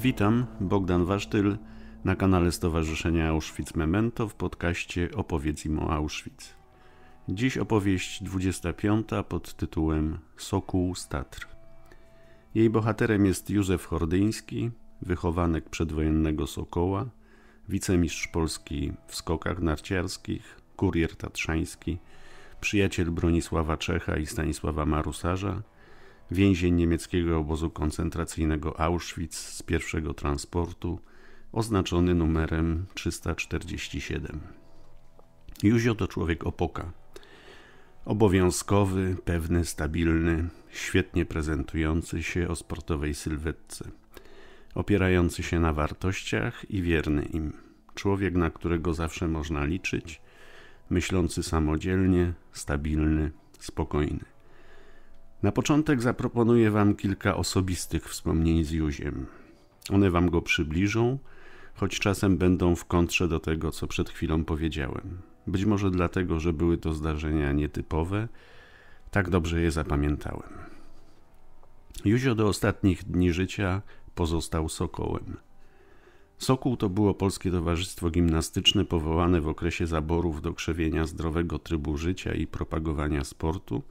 Witam, Bogdan Wasztyl na kanale Stowarzyszenia Auschwitz Memento w podcaście Opowiedz im o Auschwitz. Dziś opowieść 25 pod tytułem Sokół z Tatr. Jej bohaterem jest Józef Hordyński, wychowanek przedwojennego Sokoła, wicemistrz Polski w skokach narciarskich, kurier tatrzański, przyjaciel Bronisława Czecha i Stanisława Marusarza – więzień niemieckiego obozu koncentracyjnego Auschwitz z pierwszego transportu, oznaczony numerem 347. Józio to człowiek opoka. Obowiązkowy, pewny, stabilny, świetnie prezentujący się o sportowej sylwetce, opierający się na wartościach i wierny im. Człowiek, na którego zawsze można liczyć, myślący samodzielnie, stabilny, spokojny. Na początek zaproponuję Wam kilka osobistych wspomnień z Józiem. One Wam go przybliżą, choć czasem będą w kontrze do tego, co przed chwilą powiedziałem. Być może dlatego, że były to zdarzenia nietypowe, tak dobrze je zapamiętałem. Józio do ostatnich dni życia pozostał sokołem. Sokół to było Polskie Towarzystwo Gimnastyczne powołane w okresie zaborów do krzewienia zdrowego trybu życia i propagowania sportu –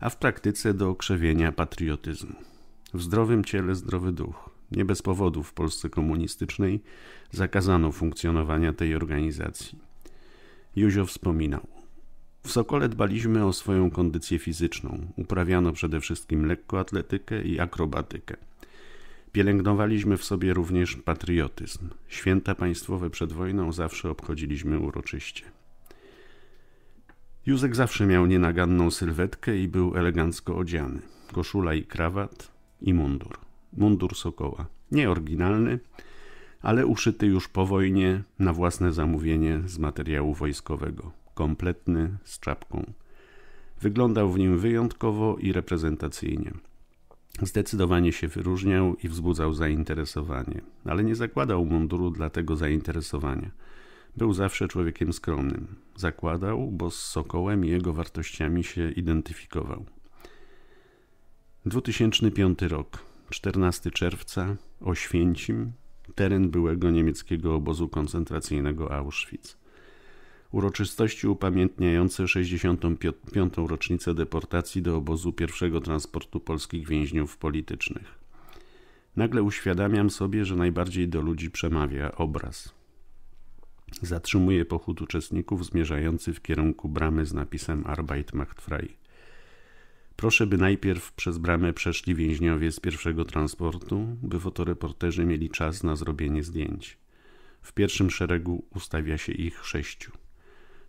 a w praktyce do krzewienia patriotyzmu. W zdrowym ciele zdrowy duch. Nie bez powodu w Polsce komunistycznej zakazano funkcjonowania tej organizacji. Józio wspominał. W Sokole dbaliśmy o swoją kondycję fizyczną. Uprawiano przede wszystkim lekkoatletykę i akrobatykę. Pielęgnowaliśmy w sobie również patriotyzm. Święta państwowe przed wojną zawsze obchodziliśmy uroczyście. Józek zawsze miał nienaganną sylwetkę i był elegancko odziany. Koszula i krawat i mundur. Mundur Sokoła. Nie oryginalny, ale uszyty już po wojnie na własne zamówienie z materiału wojskowego. Kompletny, z czapką. Wyglądał w nim wyjątkowo i reprezentacyjnie. Zdecydowanie się wyróżniał i wzbudzał zainteresowanie, ale nie zakładał munduru dla tego zainteresowania – był zawsze człowiekiem skromnym. Zakładał, bo z Sokołem i jego wartościami się identyfikował. 2005 rok, 14 czerwca, Oświęcim, teren byłego niemieckiego obozu koncentracyjnego Auschwitz. Uroczystości upamiętniające 65. rocznicę deportacji do obozu pierwszego transportu polskich więźniów politycznych. Nagle uświadamiam sobie, że najbardziej do ludzi przemawia obraz zatrzymuje pochód uczestników zmierzający w kierunku bramy z napisem Arbeit macht frei. Proszę, by najpierw przez bramę przeszli więźniowie z pierwszego transportu, by fotoreporterzy mieli czas na zrobienie zdjęć. W pierwszym szeregu ustawia się ich sześciu.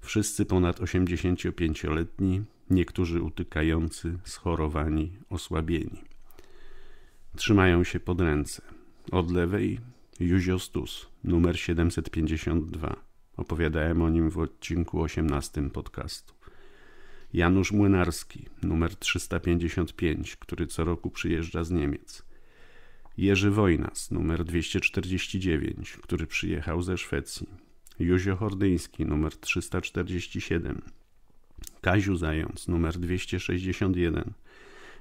Wszyscy ponad 85-letni, niektórzy utykający, schorowani, osłabieni. Trzymają się pod ręce. Od lewej Juziostus, numer 752. Opowiadałem o nim w odcinku 18 podcastu. Janusz Młynarski, numer 355, który co roku przyjeżdża z Niemiec. Jerzy Wojnas, numer 249, który przyjechał ze Szwecji. Józio Hordyński, numer 347. Kaziu Zając, numer 261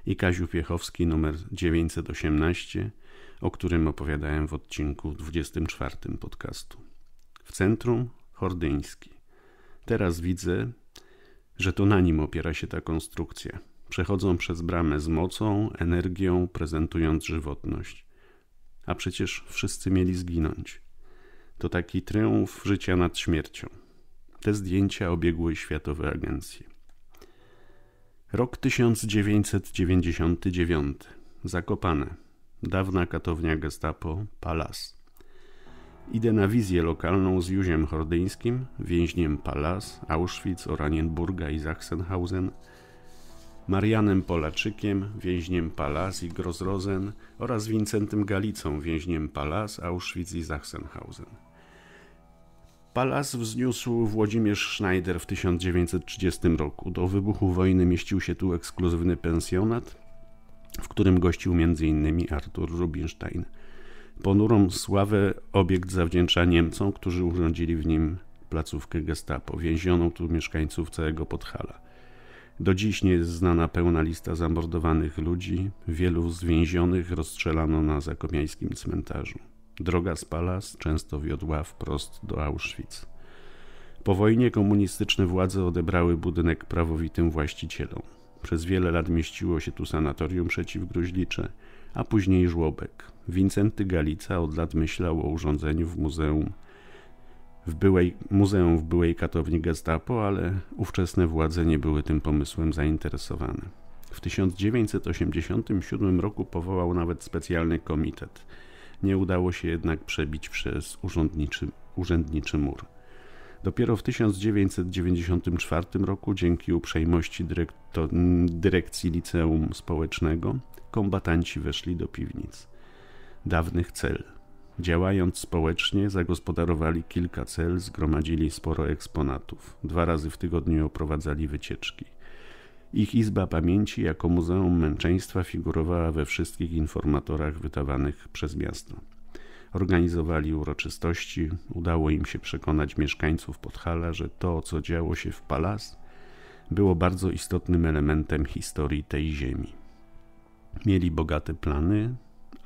i Kaziu Piechowski, numer 918 o którym opowiadałem w odcinku 24 podcastu. W centrum Hordyński. Teraz widzę, że to na nim opiera się ta konstrukcja. Przechodzą przez bramę z mocą, energią, prezentując żywotność. A przecież wszyscy mieli zginąć. To taki tryumf życia nad śmiercią. Te zdjęcia obiegły światowe agencje. Rok 1999. Zakopane dawna katownia gestapo Palas. Idę na wizję lokalną z Józiem Hordyńskim, więźniem Palas, Auschwitz, Oranienburga i Sachsenhausen, Marianem Polaczykiem, więźniem Palas i Grozrozen oraz Wincentym Galicą, więźniem Palas, Auschwitz i Sachsenhausen. Palas wzniósł Włodzimierz Schneider w 1930 roku. Do wybuchu wojny mieścił się tu ekskluzywny pensjonat, w którym gościł m.in. Artur Rubinstein. Ponurą sławę obiekt zawdzięcza Niemcom, którzy urządzili w nim placówkę gestapo. Więziono tu mieszkańców całego Podhala. Do dziś nie jest znana pełna lista zamordowanych ludzi. Wielu z więzionych rozstrzelano na zakopiańskim cmentarzu. Droga z Palas często wiodła wprost do Auschwitz. Po wojnie komunistyczne władze odebrały budynek prawowitym właścicielom. Przez wiele lat mieściło się tu sanatorium przeciwgruźlicze, a później żłobek. Wincenty Galica od lat myślał o urządzeniu w muzeum w byłej, muzeum w byłej katowni Gestapo, ale ówczesne władze nie były tym pomysłem zainteresowane. W 1987 roku powołał nawet specjalny komitet. Nie udało się jednak przebić przez urzędniczy, urzędniczy mur. Dopiero w 1994 roku, dzięki uprzejmości dyrekcji liceum społecznego, kombatanci weszli do piwnic dawnych cel. Działając społecznie, zagospodarowali kilka cel, zgromadzili sporo eksponatów. Dwa razy w tygodniu oprowadzali wycieczki. Ich Izba Pamięci jako Muzeum Męczeństwa figurowała we wszystkich informatorach wydawanych przez miasto organizowali uroczystości. Udało im się przekonać mieszkańców Podhala, że to, co działo się w Palas, było bardzo istotnym elementem historii tej ziemi. Mieli bogate plany,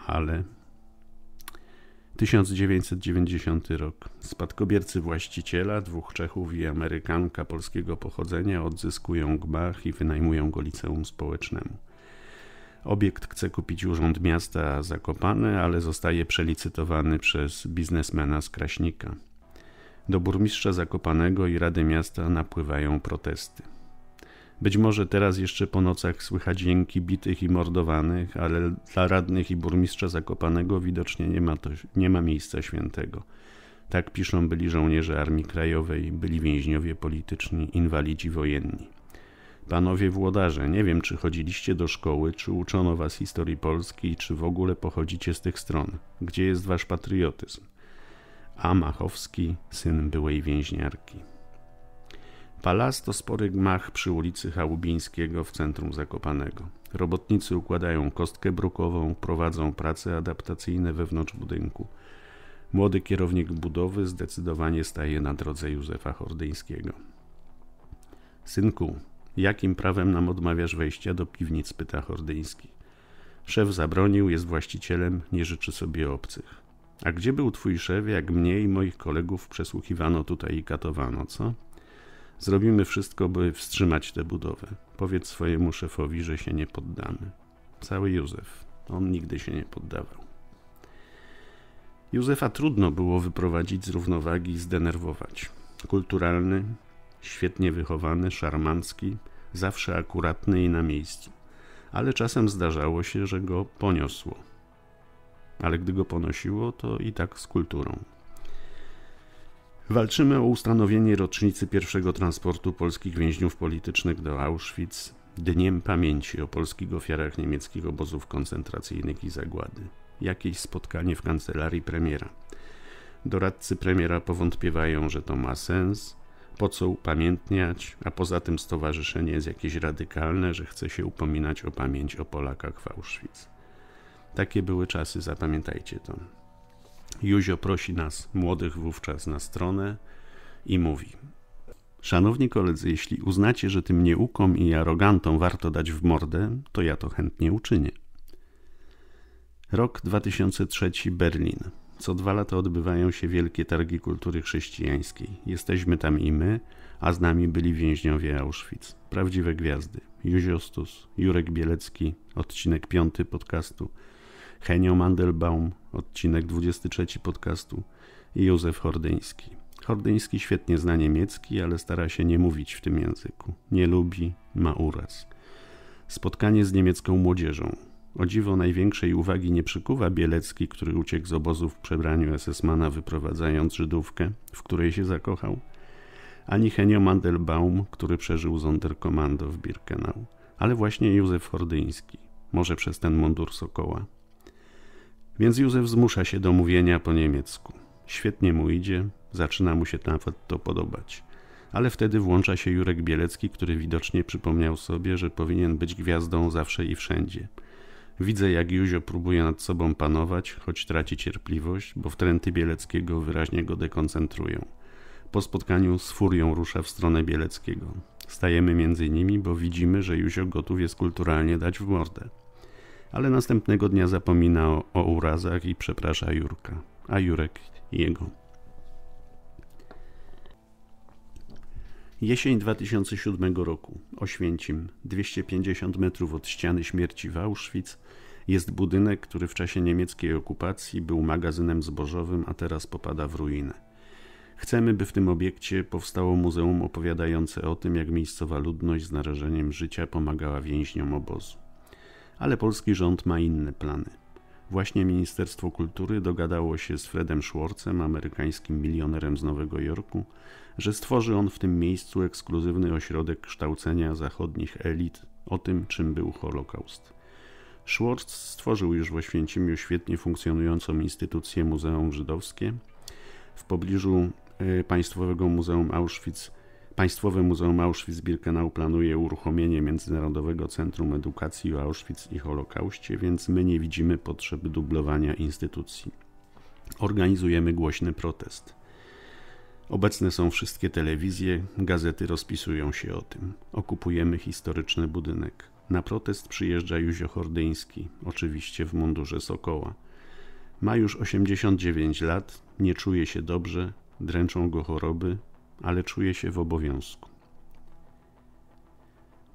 ale 1990 rok. Spadkobiercy właściciela, dwóch Czechów i Amerykanka polskiego pochodzenia, odzyskują gmach i wynajmują go liceum społecznemu. Obiekt chce kupić Urząd Miasta Zakopane, ale zostaje przelicytowany przez biznesmena z Kraśnika. Do burmistrza Zakopanego i Rady Miasta napływają protesty. Być może teraz jeszcze po nocach słychać dźwięki bitych i mordowanych, ale dla radnych i burmistrza Zakopanego widocznie nie ma, to, nie ma miejsca świętego. Tak piszą byli żołnierze Armii Krajowej, byli więźniowie polityczni, inwalidzi wojenni. Panowie włodarze, nie wiem, czy chodziliście do szkoły, czy uczono was historii polskiej, czy w ogóle pochodzicie z tych stron. Gdzie jest wasz patriotyzm? A Machowski, syn byłej więźniarki. Palas to spory gmach przy ulicy Chałubińskiego w centrum Zakopanego. Robotnicy układają kostkę brukową, prowadzą prace adaptacyjne wewnątrz budynku. Młody kierownik budowy zdecydowanie staje na drodze Józefa Hordyńskiego. Synku, Jakim prawem nam odmawiasz wejścia do piwnic? pyta Hordyński. Szef zabronił, jest właścicielem, nie życzy sobie obcych. A gdzie był twój szef, jak mnie i moich kolegów przesłuchiwano tutaj i katowano, co? Zrobimy wszystko, by wstrzymać tę budowę. Powiedz swojemu szefowi, że się nie poddamy. Cały Józef. On nigdy się nie poddawał. Józefa trudno było wyprowadzić z równowagi i zdenerwować. Kulturalny, świetnie wychowany, szarmancki – zawsze akuratny i na miejscu, ale czasem zdarzało się, że go poniosło. Ale gdy go ponosiło, to i tak z kulturą. Walczymy o ustanowienie rocznicy pierwszego transportu polskich więźniów politycznych do Auschwitz Dniem Pamięci o polskich ofiarach niemieckich obozów koncentracyjnych i zagłady. Jakieś spotkanie w kancelarii premiera. Doradcy premiera powątpiewają, że to ma sens, po co upamiętniać, a poza tym stowarzyszenie jest jakieś radykalne, że chce się upominać o pamięć o Polakach w Auschwitz. Takie były czasy, zapamiętajcie to. Józio prosi nas, młodych wówczas, na stronę i mówi: Szanowni koledzy, jeśli uznacie, że tym nieukom i arogantom warto dać w mordę, to ja to chętnie uczynię. Rok 2003 Berlin. Co dwa lata odbywają się wielkie targi kultury chrześcijańskiej. Jesteśmy tam i my, a z nami byli więźniowie Auschwitz. Prawdziwe gwiazdy. Juziostus, Jurek Bielecki, odcinek 5 podcastu, Henio Mandelbaum, odcinek 23 podcastu i Józef Hordyński. Hordyński świetnie zna niemiecki, ale stara się nie mówić w tym języku. Nie lubi, ma uraz. Spotkanie z niemiecką młodzieżą, o dziwo największej uwagi nie przykuwa Bielecki, który uciekł z obozu w przebraniu SS-mana wyprowadzając Żydówkę, w której się zakochał, ani Henio Mandelbaum, który przeżył Sonderkommando w Birkenau, ale właśnie Józef Hordyński, może przez ten mundur Sokoła. Więc Józef zmusza się do mówienia po niemiecku. Świetnie mu idzie, zaczyna mu się nawet to podobać. Ale wtedy włącza się Jurek Bielecki, który widocznie przypomniał sobie, że powinien być gwiazdą zawsze i wszędzie – Widzę, jak Józio próbuje nad sobą panować, choć traci cierpliwość, bo wtręty Bieleckiego wyraźnie go dekoncentrują. Po spotkaniu z furią rusza w stronę Bieleckiego. Stajemy między nimi, bo widzimy, że Józio gotów jest kulturalnie dać w mordę. Ale następnego dnia zapomina o, o urazach i przeprasza Jurka, a Jurek jego. Jesień 2007 roku, Oświęcim, 250 metrów od ściany śmierci w Auschwitz, jest budynek, który w czasie niemieckiej okupacji był magazynem zbożowym, a teraz popada w ruinę. Chcemy, by w tym obiekcie powstało muzeum opowiadające o tym, jak miejscowa ludność z narażeniem życia pomagała więźniom obozu. Ale polski rząd ma inne plany. Właśnie Ministerstwo Kultury dogadało się z Fredem Schwartzem, amerykańskim milionerem z Nowego Jorku, że stworzy on w tym miejscu ekskluzywny ośrodek kształcenia zachodnich elit o tym, czym był Holokaust. Schwartz stworzył już w Oświęcimiu świetnie funkcjonującą instytucję Muzeum Żydowskie. W pobliżu e, Państwowego Muzeum Auschwitz Państwowe Muzeum Auschwitz-Birkenau planuje uruchomienie Międzynarodowego Centrum Edukacji o Auschwitz i Holokauście, więc my nie widzimy potrzeby dublowania instytucji. Organizujemy głośny protest. Obecne są wszystkie telewizje, gazety rozpisują się o tym. Okupujemy historyczny budynek. Na protest przyjeżdża Józio Hordyński, oczywiście w mundurze Sokoła. Ma już 89 lat, nie czuje się dobrze, dręczą go choroby, ale czuje się w obowiązku.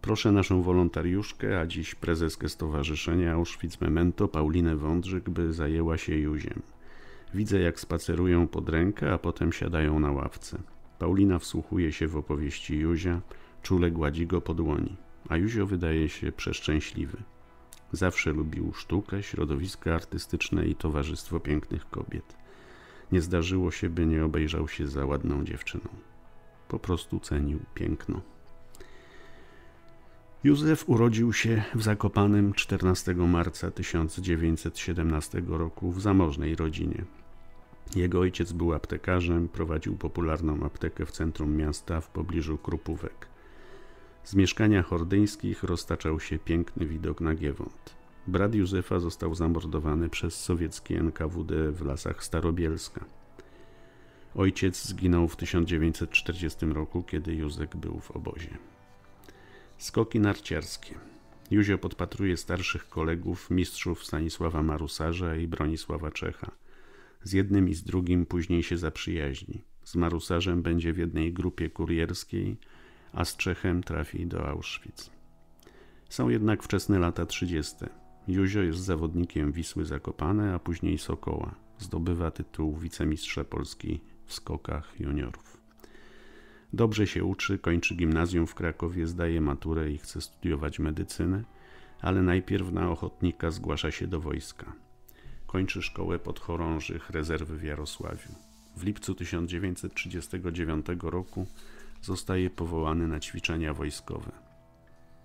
Proszę naszą wolontariuszkę, a dziś prezeskę Stowarzyszenia Auschwitz Memento, Paulinę Wądrzyk, by zajęła się Józiem. Widzę, jak spacerują pod rękę, a potem siadają na ławce. Paulina wsłuchuje się w opowieści Józia, czule gładzi go po dłoni, a Józio wydaje się przeszczęśliwy. Zawsze lubił sztukę, środowisko artystyczne i towarzystwo pięknych kobiet. Nie zdarzyło się, by nie obejrzał się za ładną dziewczyną. Po prostu cenił piękno. Józef urodził się w zakopanym 14 marca 1917 roku w zamożnej rodzinie. Jego ojciec był aptekarzem, prowadził popularną aptekę w centrum miasta w pobliżu Krupówek. Z mieszkania hordyńskich roztaczał się piękny widok na Giewont. Brat Józefa został zamordowany przez sowiecki NKWD w lasach Starobielska. Ojciec zginął w 1940 roku, kiedy Józek był w obozie. Skoki narciarskie. Józio podpatruje starszych kolegów, mistrzów Stanisława Marusarza i Bronisława Czecha. Z jednym i z drugim później się zaprzyjaźni. Z Marusarzem będzie w jednej grupie kurierskiej, a z Czechem trafi do Auschwitz. Są jednak wczesne lata 30. Józio jest zawodnikiem Wisły Zakopane, a później Sokoła. Zdobywa tytuł wicemistrza Polski w skokach juniorów. Dobrze się uczy, kończy gimnazjum w Krakowie, zdaje maturę i chce studiować medycynę, ale najpierw na ochotnika zgłasza się do wojska. Kończy szkołę podchorążych rezerwy w Jarosławiu. W lipcu 1939 roku zostaje powołany na ćwiczenia wojskowe.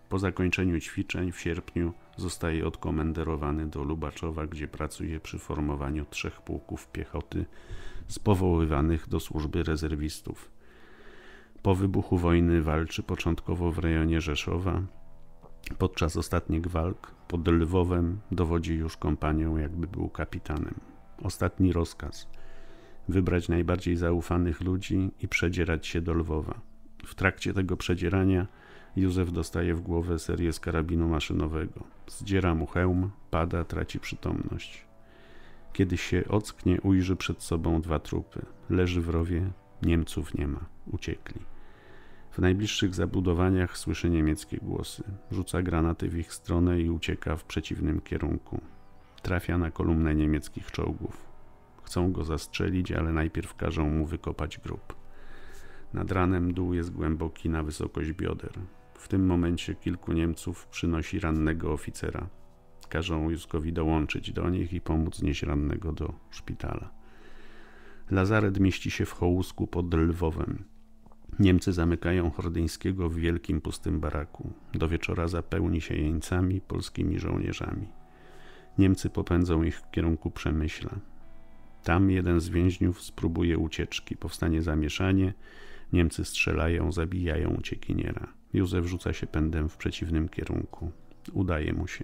Po zakończeniu ćwiczeń w sierpniu zostaje odkomenderowany do Lubaczowa, gdzie pracuje przy formowaniu trzech pułków piechoty spowoływanych do służby rezerwistów po wybuchu wojny walczy początkowo w rejonie Rzeszowa. Podczas ostatnich walk pod Lwowem dowodzi już kompanią, jakby był kapitanem. Ostatni rozkaz wybrać najbardziej zaufanych ludzi i przedzierać się do Lwowa. W trakcie tego przedzierania Józef dostaje w głowę serię z karabinu maszynowego. Zdziera mu hełm, pada, traci przytomność. Kiedy się ocknie, ujrzy przed sobą dwa trupy. Leży w rowie, Niemców nie ma uciekli. W najbliższych zabudowaniach słyszy niemieckie głosy. Rzuca granaty w ich stronę i ucieka w przeciwnym kierunku. Trafia na kolumnę niemieckich czołgów. Chcą go zastrzelić, ale najpierw każą mu wykopać grób. Nad ranem dół jest głęboki na wysokość bioder. W tym momencie kilku Niemców przynosi rannego oficera. Każą Józkowi dołączyć do nich i pomóc nieść rannego do szpitala. Lazaret mieści się w hołusku pod Lwowem. Niemcy zamykają Hordyńskiego w wielkim pustym baraku. Do wieczora zapełni się jeńcami, polskimi żołnierzami. Niemcy popędzą ich w kierunku Przemyśla. Tam jeden z więźniów spróbuje ucieczki, powstanie zamieszanie, Niemcy strzelają, zabijają uciekiniera. Józef rzuca się pędem w przeciwnym kierunku. Udaje mu się.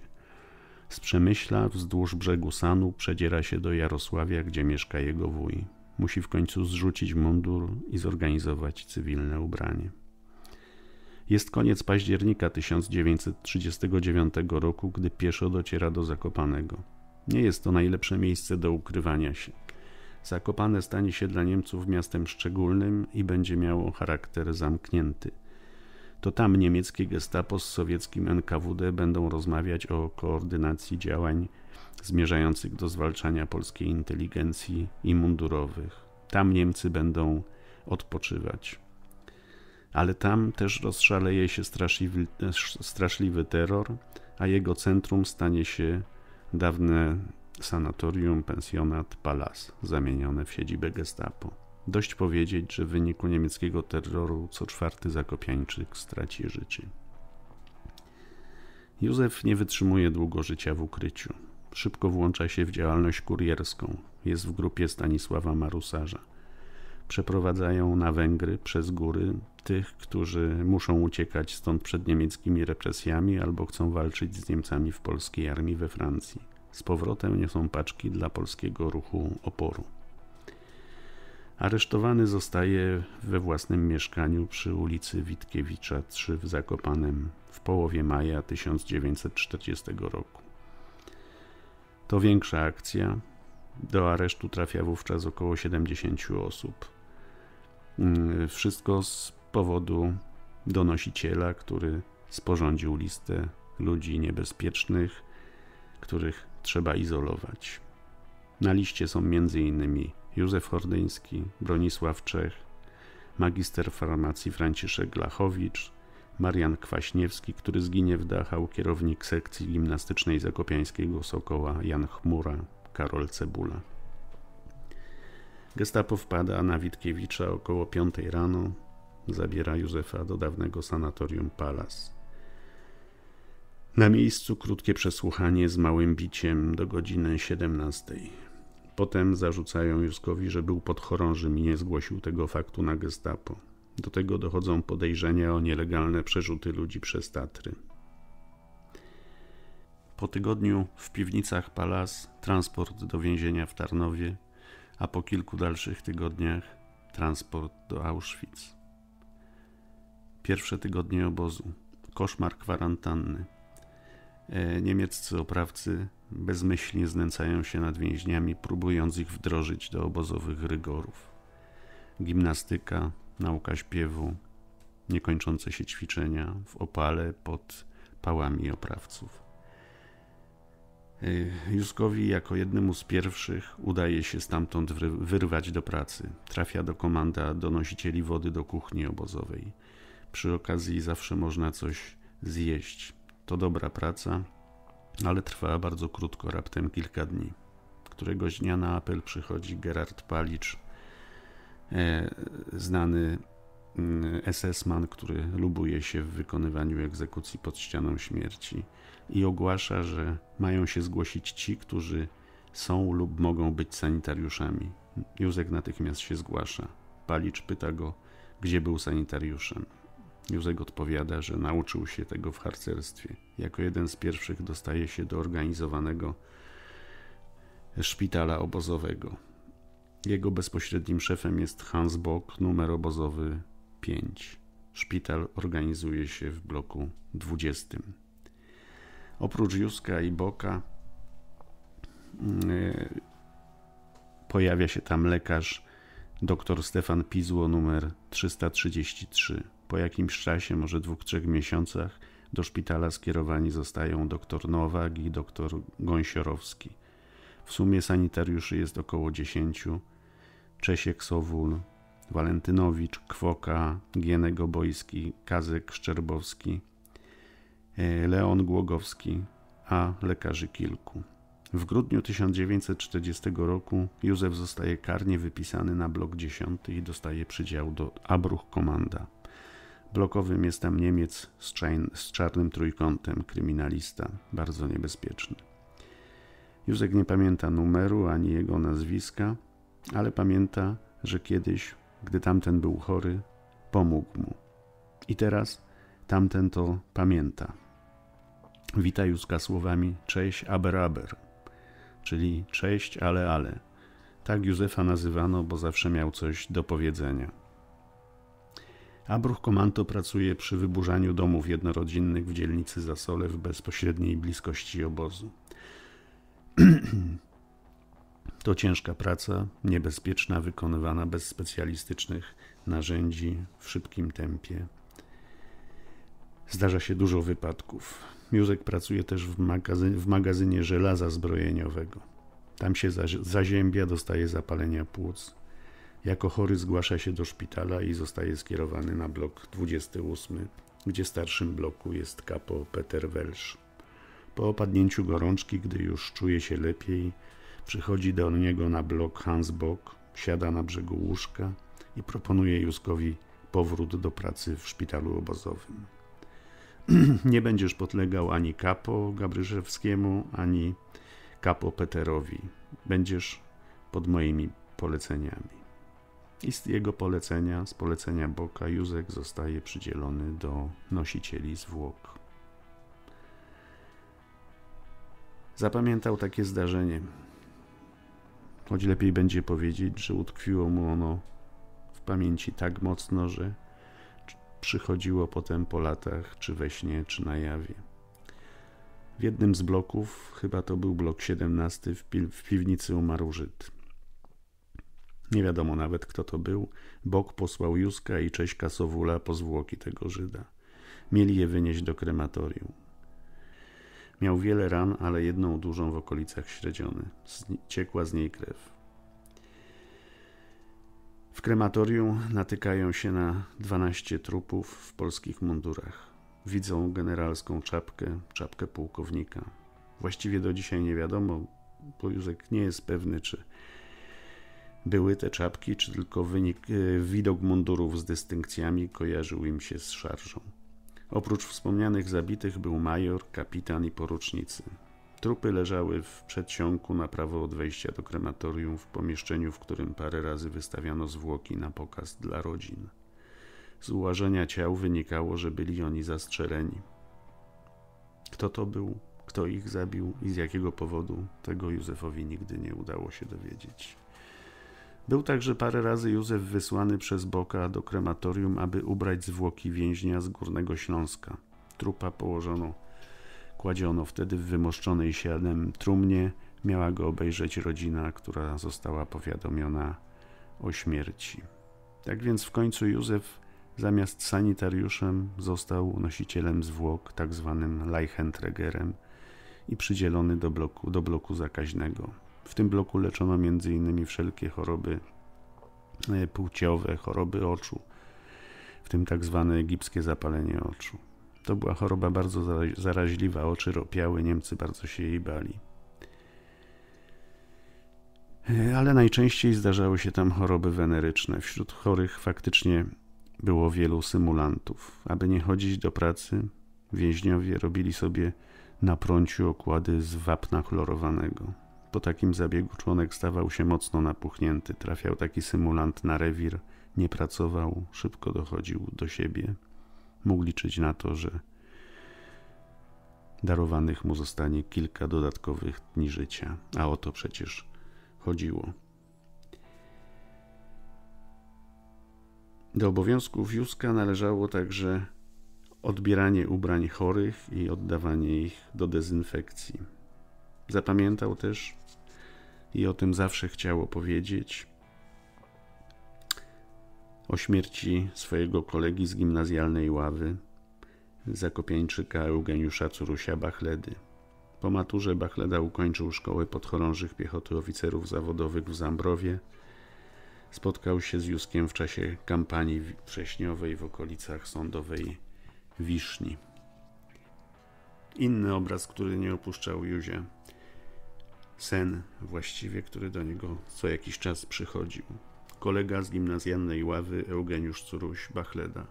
Z Przemyśla wzdłuż brzegu Sanu przedziera się do Jarosławia, gdzie mieszka jego wuj. Musi w końcu zrzucić mundur i zorganizować cywilne ubranie. Jest koniec października 1939 roku, gdy pieszo dociera do Zakopanego. Nie jest to najlepsze miejsce do ukrywania się. Zakopane stanie się dla Niemców miastem szczególnym i będzie miało charakter zamknięty. To tam niemieckie gestapo z sowieckim NKWD będą rozmawiać o koordynacji działań zmierzających do zwalczania polskiej inteligencji i mundurowych. Tam Niemcy będą odpoczywać. Ale tam też rozszaleje się straszliwy, straszliwy terror, a jego centrum stanie się dawne sanatorium, pensjonat, palas, zamienione w siedzibę gestapo. Dość powiedzieć, że w wyniku niemieckiego terroru co czwarty zakopiańczyk straci życie. Józef nie wytrzymuje długo życia w ukryciu. Szybko włącza się w działalność kurierską. Jest w grupie Stanisława Marusarza. Przeprowadzają na Węgry przez góry tych, którzy muszą uciekać stąd przed niemieckimi represjami albo chcą walczyć z Niemcami w polskiej armii we Francji. Z powrotem niosą paczki dla polskiego ruchu oporu. Aresztowany zostaje we własnym mieszkaniu przy ulicy Witkiewicza 3 w Zakopanem w połowie maja 1940 roku. To większa akcja. Do aresztu trafia wówczas około 70 osób. Mm, wszystko z powodu donosiciela, który sporządził listę ludzi niebezpiecznych, których trzeba izolować. Na liście są m.in. Józef Hordyński, Bronisław Czech, magister farmacji Franciszek Glachowicz, Marian Kwaśniewski, który zginie w Dachau, kierownik sekcji gimnastycznej Zakopiańskiego Sokoła Jan Chmura, Karol Cebula. Gestapo wpada na Witkiewicza około 5 rano, zabiera Józefa do dawnego sanatorium Palas. Na miejscu krótkie przesłuchanie z małym biciem do godziny 17. Potem zarzucają Józkowi, że był pod chorążym i nie zgłosił tego faktu na gestapo. Do tego dochodzą podejrzenia o nielegalne przerzuty ludzi przez Tatry. Po tygodniu w piwnicach Palas transport do więzienia w Tarnowie, a po kilku dalszych tygodniach transport do Auschwitz. Pierwsze tygodnie obozu. Koszmar kwarantanny. E, niemieccy oprawcy bezmyślnie znęcają się nad więźniami, próbując ich wdrożyć do obozowych rygorów. Gimnastyka, nauka śpiewu, niekończące się ćwiczenia w opale pod pałami oprawców. Y, Juskowi jako jednemu z pierwszych udaje się stamtąd wyrwać do pracy. Trafia do komanda donosicieli wody do kuchni obozowej. Przy okazji zawsze można coś zjeść. To dobra praca, ale trwała bardzo krótko, raptem kilka dni. Któregoś dnia na apel przychodzi Gerard Palicz, E, znany mm, SS-man, który lubuje się w wykonywaniu egzekucji pod ścianą śmierci i ogłasza, że mają się zgłosić ci, którzy są lub mogą być sanitariuszami. Józek natychmiast się zgłasza. Palicz pyta go, gdzie był sanitariuszem. Józek odpowiada, że nauczył się tego w harcerstwie. Jako jeden z pierwszych dostaje się do organizowanego szpitala obozowego. Jego bezpośrednim szefem jest Hans Bock, numer obozowy 5. Szpital organizuje się w bloku 20. Oprócz Juska i Boka yy, mm, e, pojawia się tam lekarz dr Stefan Pizło numer 333. Po jakimś czasie, może dwóch, trzech miesiącach do szpitala skierowani zostają dr Nowak i dr Gąsiorowski. W sumie sanitariuszy jest około 10. Czesiek Sowul, Walentynowicz, Kwoka, Gienego Bojski, Kazek Szczerbowski, e, Leon Głogowski, a lekarzy kilku. W grudniu 1940 roku Józef zostaje karnie wypisany na blok 10 i dostaje przydział do Abruch Komanda. Blokowym jest tam Niemiec z, czarnym trójkątem, kryminalista, bardzo niebezpieczny. Józek nie pamięta numeru ani jego nazwiska, ale pamięta, że kiedyś, gdy tamten był chory, pomógł mu. I teraz tamten to pamięta. Wita Józka słowami cześć aber aber", czyli cześć ale ale. Tak Józefa nazywano, bo zawsze miał coś do powiedzenia. Abruch Komanto pracuje przy wyburzaniu domów jednorodzinnych w dzielnicy Zasole w bezpośredniej bliskości obozu. To ciężka praca, niebezpieczna, wykonywana bez specjalistycznych narzędzi w szybkim tempie. Zdarza się dużo wypadków. Józek pracuje też w, w magazynie żelaza zbrojeniowego. Tam się zaziębia, dostaje zapalenia płuc. Jako chory zgłasza się do szpitala i zostaje skierowany na blok 28, gdzie starszym bloku jest kapo Peter Welsz. Po opadnięciu gorączki, gdy już czuje się lepiej, przychodzi do niego na blok Hans Bock, siada na brzegu łóżka i proponuje Juskowi powrót do pracy w szpitalu obozowym. Nie będziesz podlegał ani kapo Gabryszewskiemu, ani kapo Peterowi. Będziesz pod moimi poleceniami. I z jego polecenia, z polecenia Boka, Józek zostaje przydzielony do nosicieli zwłok. Zapamiętał takie zdarzenie. Choć lepiej będzie powiedzieć, że utkwiło mu ono w pamięci tak mocno, że przychodziło potem po latach, czy we śnie, czy na jawie. W jednym z bloków, chyba to był blok 17, w, pi w piwnicy umarł Żyd. Nie wiadomo nawet kto to był. Bok posłał Józka i Cześka Sowula po zwłoki tego Żyda. Mieli je wynieść do krematorium. Miał wiele ran, ale jedną dużą w okolicach średziony. Ciekła z niej krew. W krematorium natykają się na 12 trupów w polskich mundurach. Widzą generalską czapkę, czapkę pułkownika. Właściwie do dzisiaj nie wiadomo, bo Józek nie jest pewny, czy były te czapki, czy tylko wynik, y, widok mundurów z dystynkcjami kojarzył im się z szarżą. Oprócz wspomnianych zabitych był major, kapitan i porucznicy. Trupy leżały w przedsionku na prawo od wejścia do krematorium w pomieszczeniu, w którym parę razy wystawiano zwłoki na pokaz dla rodzin. Z ułożenia ciał wynikało, że byli oni zastrzeleni. Kto to był, kto ich zabił i z jakiego powodu, tego Józefowi nigdy nie udało się dowiedzieć. Był także parę razy Józef wysłany przez Boka do krematorium, aby ubrać zwłoki więźnia z Górnego Śląska. Trupa położono, kładziono wtedy w wymoszczonej siadem trumnie. Miała go obejrzeć rodzina, która została powiadomiona o śmierci. Tak więc w końcu Józef zamiast sanitariuszem został nosicielem zwłok, tak zwanym Leichenträgerem i przydzielony do bloku, do bloku zakaźnego. W tym bloku leczono m.in. wszelkie choroby e, płciowe, choroby oczu, w tym tak zwane egipskie zapalenie oczu. To była choroba bardzo zaraźliwa, oczy ropiały, Niemcy bardzo się jej bali. E, ale najczęściej zdarzały się tam choroby weneryczne. Wśród chorych faktycznie było wielu symulantów. Aby nie chodzić do pracy, więźniowie robili sobie na prąciu okłady z wapna chlorowanego. Po takim zabiegu członek stawał się mocno napuchnięty, trafiał taki symulant na rewir, nie pracował, szybko dochodził do siebie. Mógł liczyć na to, że darowanych mu zostanie kilka dodatkowych dni życia, a o to przecież chodziło. Do obowiązków Józka należało także odbieranie ubrań chorych i oddawanie ich do dezynfekcji. Zapamiętał też, i o tym zawsze chciał opowiedzieć. O śmierci swojego kolegi z gimnazjalnej ławy, zakopiańczyka Eugeniusza Curusia Bachledy. Po maturze Bachleda ukończył szkołę podchorążych piechoty oficerów zawodowych w Zambrowie. Spotkał się z Józkiem w czasie kampanii wrześniowej w okolicach sądowej Wiszni. Inny obraz, który nie opuszczał Józia sen właściwie, który do niego co jakiś czas przychodził. Kolega z gimnazjalnej ławy Eugeniusz Curuś Bachleda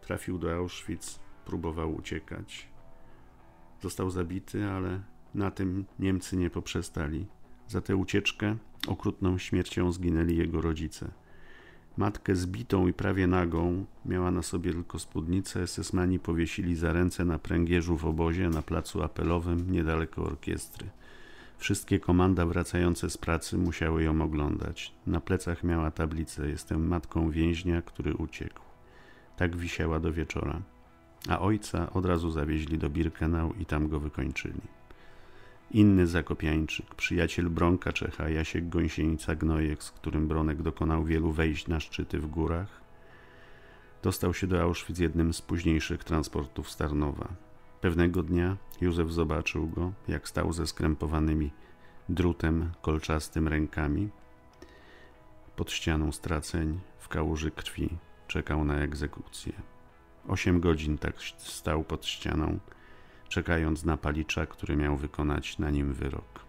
trafił do Auschwitz, próbował uciekać. Został zabity, ale na tym Niemcy nie poprzestali. Za tę ucieczkę okrutną śmiercią zginęli jego rodzice. Matkę zbitą i prawie nagą miała na sobie tylko spódnicę. Sesmani powiesili za ręce na pręgierzu w obozie na placu apelowym niedaleko orkiestry. Wszystkie komanda wracające z pracy musiały ją oglądać. Na plecach miała tablicę: Jestem matką więźnia, który uciekł. Tak wisiała do wieczora. A ojca od razu zawieźli do Birkenau i tam go wykończyli. Inny zakopiańczyk, przyjaciel Bronka Czecha, Jasiek Gąsienica Gnojek, z którym Bronek dokonał wielu wejść na szczyty w górach, dostał się do Auschwitz jednym z późniejszych transportów Starnowa. Pewnego dnia Józef zobaczył go, jak stał ze skrępowanymi drutem kolczastym rękami pod ścianą straceń w kałuży krwi czekał na egzekucję. Osiem godzin tak stał pod ścianą, czekając na palicza, który miał wykonać na nim wyrok.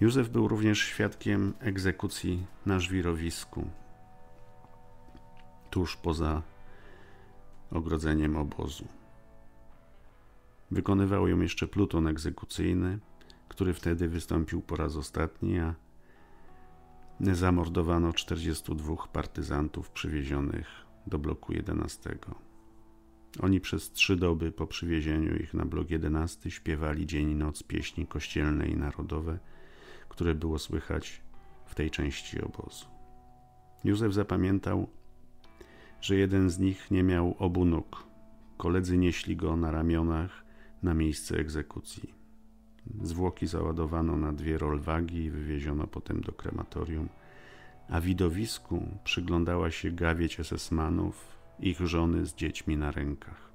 Józef był również świadkiem egzekucji na żwirowisku, tuż poza ogrodzeniem obozu. Wykonywał ją jeszcze pluton egzekucyjny, który wtedy wystąpił po raz ostatni, a zamordowano 42 partyzantów przywiezionych do bloku 11. Oni przez trzy doby po przywiezieniu ich na blok 11 śpiewali dzień i noc pieśni kościelne i narodowe, które było słychać w tej części obozu. Józef zapamiętał że jeden z nich nie miał obu nóg. Koledzy nieśli go na ramionach na miejsce egzekucji. Zwłoki załadowano na dwie rolwagi i wywieziono potem do krematorium, a widowisku przyglądała się gawieć esesmanów, ich żony z dziećmi na rękach.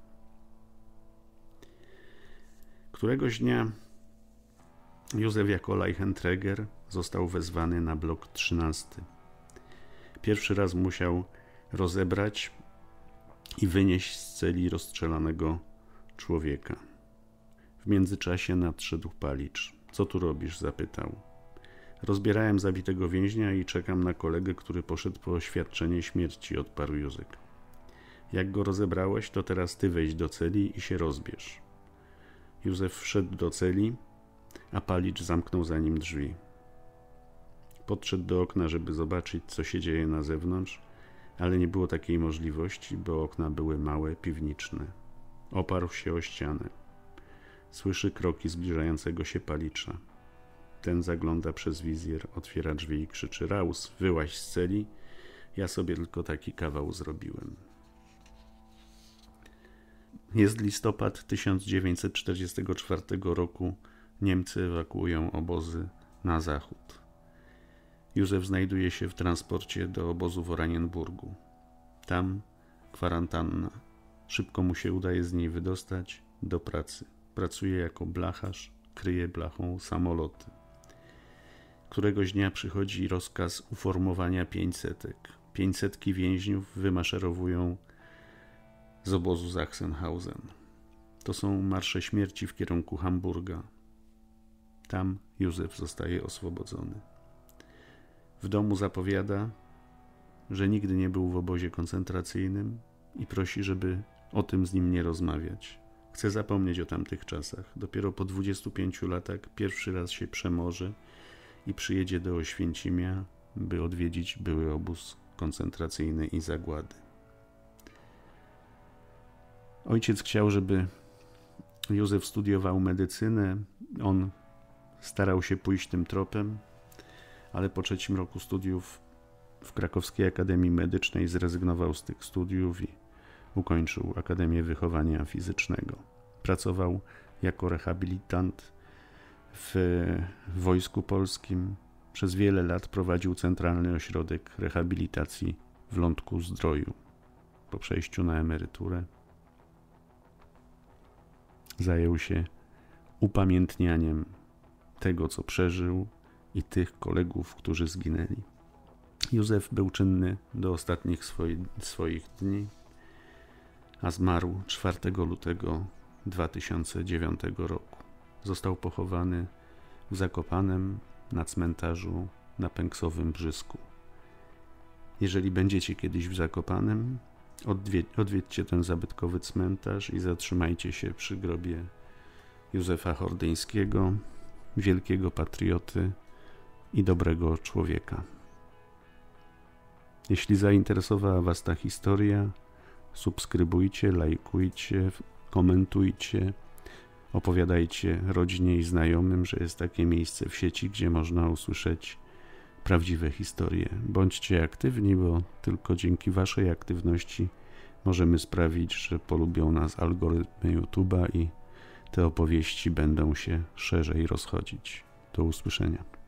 Któregoś dnia Józef jako Leichentrager został wezwany na blok 13. Pierwszy raz musiał rozebrać i wynieść z celi rozstrzelanego człowieka. W międzyczasie nadszedł palicz. Co tu robisz? zapytał. Rozbierałem zabitego więźnia i czekam na kolegę, który poszedł po oświadczenie śmierci, odparł Józek. Jak go rozebrałeś, to teraz ty wejdź do celi i się rozbierz. Józef wszedł do celi, a palicz zamknął za nim drzwi. Podszedł do okna, żeby zobaczyć, co się dzieje na zewnątrz ale nie było takiej możliwości, bo okna były małe, piwniczne. Oparł się o ścianę. Słyszy kroki zbliżającego się palicza. Ten zagląda przez wizjer, otwiera drzwi i krzyczy: Raus, wyłaź z celi. Ja sobie tylko taki kawał zrobiłem. Jest listopad 1944 roku. Niemcy ewakuują obozy na zachód. Józef znajduje się w transporcie do obozu w Oranienburgu. Tam kwarantanna. Szybko mu się udaje z niej wydostać do pracy. Pracuje jako blacharz, kryje blachą samoloty. Któregoś dnia przychodzi rozkaz uformowania pięćsetek. Pięćsetki więźniów wymaszerowują z obozu Sachsenhausen. To są marsze śmierci w kierunku Hamburga. Tam Józef zostaje oswobodzony. W domu zapowiada, że nigdy nie był w obozie koncentracyjnym i prosi, żeby o tym z nim nie rozmawiać. Chce zapomnieć o tamtych czasach. Dopiero po 25 latach pierwszy raz się przemoże i przyjedzie do Oświęcimia, by odwiedzić były obóz koncentracyjny i zagłady. Ojciec chciał, żeby Józef studiował medycynę. On starał się pójść tym tropem, ale po trzecim roku studiów w Krakowskiej Akademii Medycznej zrezygnował z tych studiów i ukończył Akademię Wychowania Fizycznego. Pracował jako rehabilitant w Wojsku Polskim. Przez wiele lat prowadził Centralny Ośrodek Rehabilitacji w Lądku Zdroju. Po przejściu na emeryturę zajął się upamiętnianiem tego, co przeżył, i tych kolegów, którzy zginęli. Józef był czynny do ostatnich swoich, swoich dni, a zmarł 4 lutego 2009 roku. Został pochowany w Zakopanem na cmentarzu na Pęksowym Brzysku. Jeżeli będziecie kiedyś w Zakopanem, odwiedźcie ten zabytkowy cmentarz i zatrzymajcie się przy grobie Józefa Hordyńskiego, wielkiego patrioty, i dobrego człowieka. Jeśli zainteresowała Was ta historia, subskrybujcie, lajkujcie, komentujcie, opowiadajcie rodzinie i znajomym, że jest takie miejsce w sieci, gdzie można usłyszeć prawdziwe historie. Bądźcie aktywni, bo tylko dzięki Waszej aktywności możemy sprawić, że polubią nas algorytmy YouTube'a i te opowieści będą się szerzej rozchodzić. Do usłyszenia.